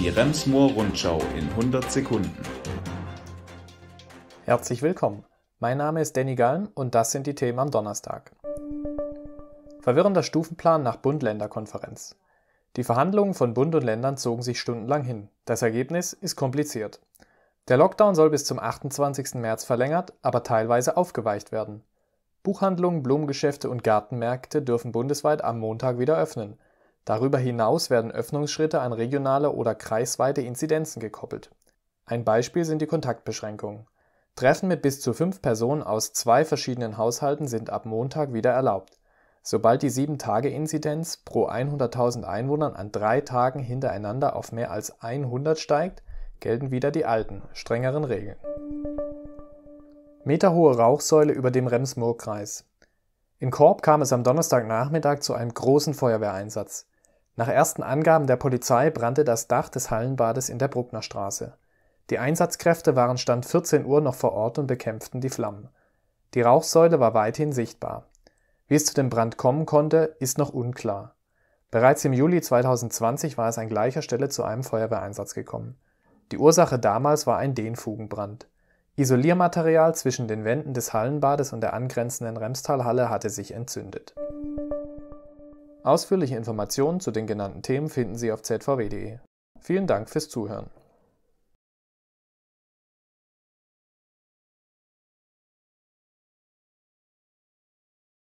Die Remsmoor Rundschau in 100 Sekunden. Herzlich willkommen. Mein Name ist Danny Galm und das sind die Themen am Donnerstag. Verwirrender Stufenplan nach Bund-Länder-Konferenz. Die Verhandlungen von Bund und Ländern zogen sich stundenlang hin. Das Ergebnis ist kompliziert. Der Lockdown soll bis zum 28. März verlängert, aber teilweise aufgeweicht werden. Buchhandlungen, Blumengeschäfte und Gartenmärkte dürfen bundesweit am Montag wieder öffnen. Darüber hinaus werden Öffnungsschritte an regionale oder kreisweite Inzidenzen gekoppelt. Ein Beispiel sind die Kontaktbeschränkungen. Treffen mit bis zu fünf Personen aus zwei verschiedenen Haushalten sind ab Montag wieder erlaubt, sobald die 7-Tage-Inzidenz pro 100.000 Einwohnern an drei Tagen hintereinander auf mehr als 100 steigt, gelten wieder die alten, strengeren Regeln. Meterhohe Rauchsäule über dem Rems-Murr-Kreis. In Korb kam es am Donnerstagnachmittag zu einem großen Feuerwehreinsatz. Nach ersten Angaben der Polizei brannte das Dach des Hallenbades in der Brucknerstraße. Die Einsatzkräfte waren Stand 14 Uhr noch vor Ort und bekämpften die Flammen. Die Rauchsäule war weithin sichtbar. Wie es zu dem Brand kommen konnte, ist noch unklar. Bereits im Juli 2020 war es an gleicher Stelle zu einem Feuerwehreinsatz gekommen. Die Ursache damals war ein Dehnfugenbrand. Isoliermaterial zwischen den Wänden des Hallenbades und der angrenzenden Remstalhalle hatte sich entzündet. Ausführliche Informationen zu den genannten Themen finden Sie auf zvw.de. Vielen Dank fürs Zuhören.